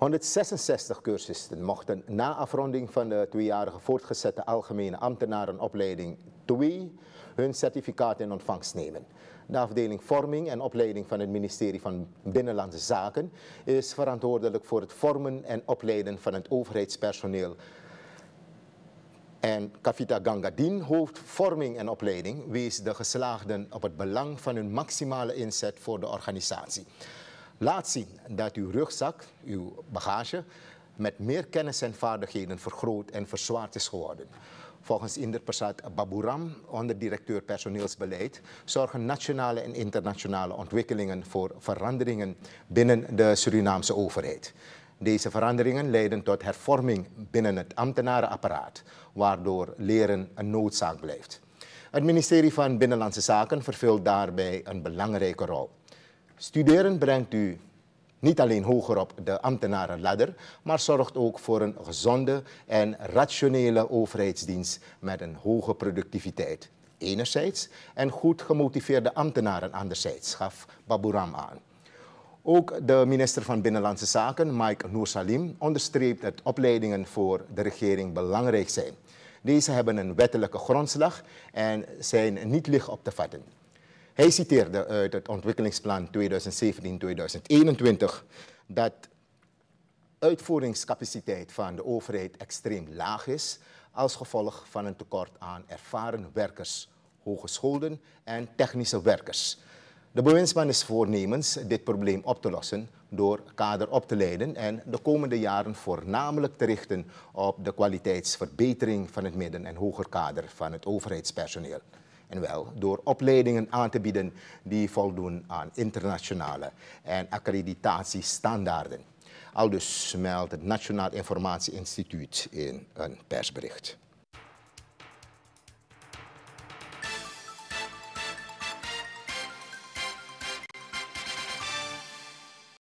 166 cursisten mochten na afronding van de tweejarige voortgezette algemene ambtenarenopleiding TOE hun certificaat in ontvangst nemen. De afdeling Vorming en Opleiding van het ministerie van Binnenlandse Zaken is verantwoordelijk voor het vormen en opleiden van het overheidspersoneel. En Kavita Gangadin, hoofd Vorming en Opleiding, wees de geslaagden op het belang van hun maximale inzet voor de organisatie. Laat zien dat uw rugzak, uw bagage, met meer kennis en vaardigheden vergroot en verzwaard is geworden. Volgens Inderprasad Baburam, onderdirecteur personeelsbeleid, zorgen nationale en internationale ontwikkelingen voor veranderingen binnen de Surinaamse overheid. Deze veranderingen leiden tot hervorming binnen het ambtenarenapparaat, waardoor leren een noodzaak blijft. Het ministerie van Binnenlandse Zaken vervult daarbij een belangrijke rol. Studeren brengt u niet alleen hoger op de ambtenarenladder, maar zorgt ook voor een gezonde en rationele overheidsdienst met een hoge productiviteit enerzijds en goed gemotiveerde ambtenaren anderzijds, gaf Baburam aan. Ook de minister van Binnenlandse Zaken, Mike Salim, onderstreept dat opleidingen voor de regering belangrijk zijn. Deze hebben een wettelijke grondslag en zijn niet licht op te vatten. Hij citeerde uit het ontwikkelingsplan 2017-2021 dat uitvoeringscapaciteit van de overheid extreem laag is als gevolg van een tekort aan ervaren werkers, hogescholden en technische werkers. De bewindsman is voornemens dit probleem op te lossen door kader op te leiden en de komende jaren voornamelijk te richten op de kwaliteitsverbetering van het midden- en hoger kader van het overheidspersoneel. En wel door opleidingen aan te bieden die voldoen aan internationale en accreditatiestandaarden. Aldus meldt het Nationaal Informatieinstituut in een persbericht.